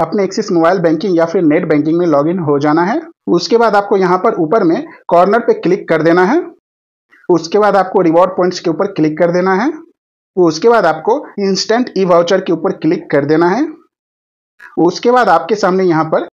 अपने axis mobile banking या फिर नेट बैंकिंग में लॉगिन हो जाना है उसके बाद आपको यहाँ पर ऊपर में कॉर्नर पे क्लिक कर देना है उसके बाद आपको रिवॉर्ड पॉइंट्स के ऊपर क्लिक कर देना है उसके बाद आपको इंस्टेंट ई वाउचर के ऊपर क्लिक कर देना है उसके बाद आपके सामने यहाँ पर